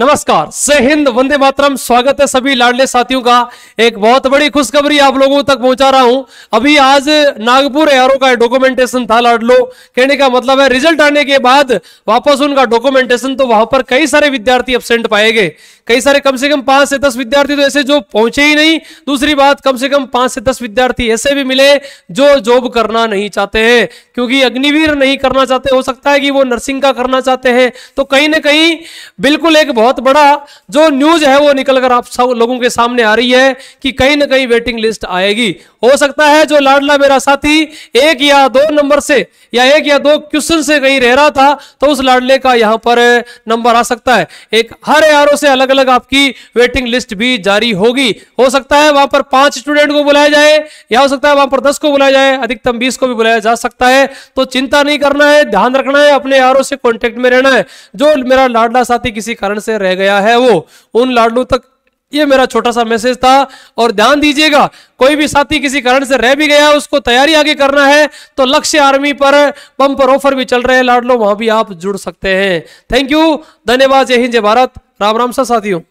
नमस्कार से हिंद वंदे मातरम स्वागत है सभी लाडले साथियों का एक बहुत बड़ी खुशखबरी आप लोगों तक पहुंचा रहा हूं अभी आज नागपुर एयरो का डॉक्यूमेंटेशन था लाडलो कहने का मतलब है रिजल्ट आने के बाद वापस उनका डॉक्यूमेंटेशन तो वहां पर कई सारे विद्यार्थी एबसेंट पाए गए कई सारे कम से कम पांच से दस विद्यार्थी तो ऐसे जो पहुंचे ही नहीं दूसरी बात कम से कम पांच से दस विद्यार्थी ऐसे भी मिले जो जॉब करना नहीं चाहते हैं क्योंकि अग्निवीर नहीं करना चाहते हो सकता है कि वो नर्सिंग का करना चाहते हैं तो कहीं ना कहीं बिल्कुल एक बहुत बहुत बड़ा जो न्यूज है वो निकलकर आप सब लोगों के सामने आ रही है कि कहीं ना कहीं वेटिंग लिस्ट आएगी हो सकता है जो लाडला मेरा साथी एक या दो नंबर से या एक या दो क्वेश्चन से कहीं रह रहा था तो उस लाडले का यहां पर नंबर आ सकता है एक हर एआरओ से अलग अलग आपकी वेटिंग लिस्ट भी जारी होगी हो सकता है वहां पर पांच स्टूडेंट को बुलाया जाए या हो सकता है वहां पर दस को बुलाया जाए अधिकतम बीस को भी बुलाया जा सकता है तो चिंता नहीं करना है ध्यान रखना है अपने एआरओ से कॉन्टेक्ट में रहना है जो मेरा लाडला साथी किसी कारण से रह गया है वो उन लाडलों तक ये मेरा छोटा सा मैसेज था और ध्यान दीजिएगा कोई भी साथी किसी कारण से रह भी गया उसको तैयारी आगे करना है तो लक्ष्य आर्मी पर पंपर पर ऑफर भी चल रहे हैं लाडलो वहां भी आप जुड़ सकते हैं थैंक यू धन्यवाद जय हिंद जय भारत राम राम सा साथियों